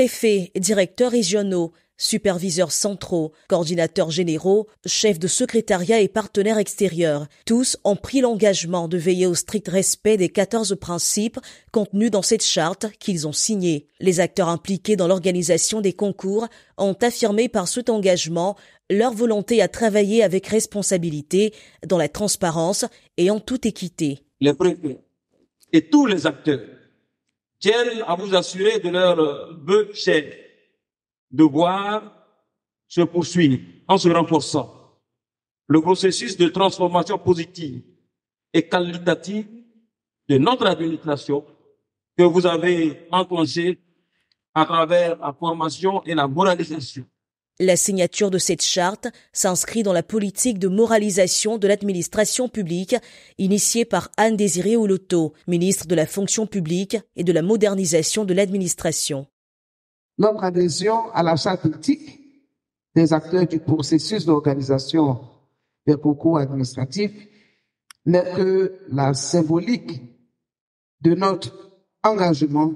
préfets, directeurs régionaux, superviseurs centraux, coordinateurs généraux, chefs de secrétariat et partenaires extérieurs, tous ont pris l'engagement de veiller au strict respect des 14 principes contenus dans cette charte qu'ils ont signée. Les acteurs impliqués dans l'organisation des concours ont affirmé par cet engagement leur volonté à travailler avec responsabilité, dans la transparence et en toute équité. Les préfets et tous les acteurs tiennent à vous assurer de leur bœuf cher, devoir se poursuivre en se renforçant. Le processus de transformation positive et qualitative de notre administration que vous avez enclenché à travers la formation et la moralisation la signature de cette charte s'inscrit dans la politique de moralisation de l'administration publique initiée par Anne-Désirée Ouloto, ministre de la fonction publique et de la modernisation de l'administration. Notre adhésion à la charte politique des acteurs du processus d'organisation des concours administratifs n'est que la symbolique de notre engagement,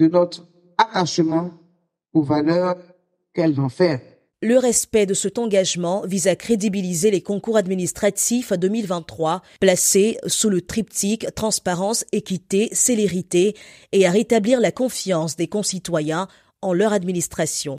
de notre attachement aux valeurs le respect de cet engagement vise à crédibiliser les concours administratifs 2023, placés sous le triptyque transparence, équité, célérité, et à rétablir la confiance des concitoyens en leur administration.